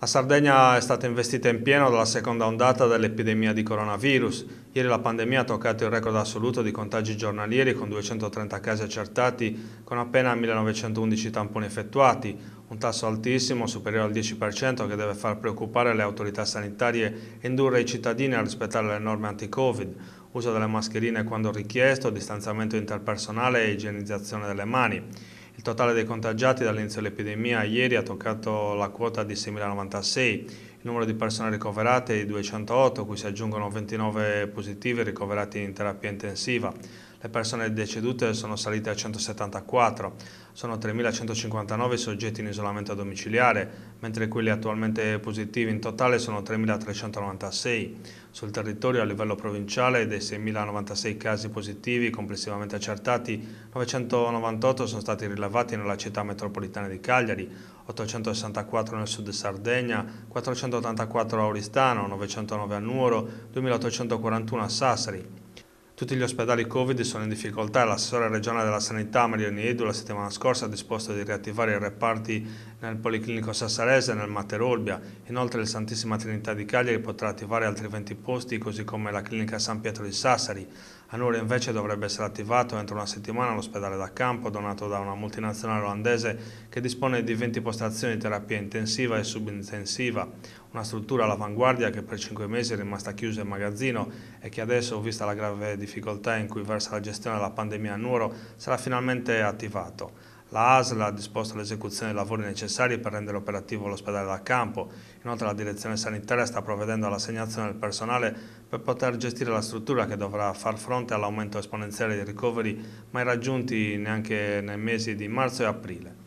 La Sardegna è stata investita in pieno dalla seconda ondata dell'epidemia di coronavirus. Ieri la pandemia ha toccato il record assoluto di contagi giornalieri con 230 casi accertati con appena 1911 tamponi effettuati, un tasso altissimo superiore al 10% che deve far preoccupare le autorità sanitarie e indurre i cittadini a rispettare le norme anti-Covid, uso delle mascherine quando richiesto, distanziamento interpersonale e igienizzazione delle mani. Il totale dei contagiati dall'inizio dell'epidemia ieri ha toccato la quota di 6.096. Il numero di persone ricoverate è di 208, cui si aggiungono 29 positive ricoverati in terapia intensiva. Le persone decedute sono salite a 174 sono 3.159 i soggetti in isolamento domiciliare, mentre quelli attualmente positivi in totale sono 3.396. Sul territorio a livello provinciale dei 6.096 casi positivi complessivamente accertati, 998 sono stati rilevati nella città metropolitana di Cagliari, 864 nel sud Sardegna, 484 a Oristano, 909 a Nuoro, 2.841 a Sassari. Tutti gli ospedali Covid sono in difficoltà e l'assessore regionale della sanità Maria Niedu la settimana scorsa ha disposto di riattivare i reparti nel Policlinico Sassarese e nel Materorbia. Inoltre il Santissima Trinità di Cagliari potrà attivare altri 20 posti così come la clinica San Pietro di Sassari. Anuri invece dovrebbe essere attivato entro una settimana all'ospedale da campo donato da una multinazionale olandese che dispone di 20 postazioni di terapia intensiva e subintensiva, una struttura all'avanguardia che per 5 mesi è rimasta chiusa in magazzino e che adesso, vista la grave difficoltà in cui versa la gestione della pandemia a Nuoro, sarà finalmente attivato. La ASL ha disposto l'esecuzione dei lavori necessari per rendere operativo l'ospedale da campo. Inoltre la direzione sanitaria sta provvedendo all'assegnazione del personale per poter gestire la struttura che dovrà far fronte all'aumento esponenziale dei ricoveri mai raggiunti neanche nei mesi di marzo e aprile.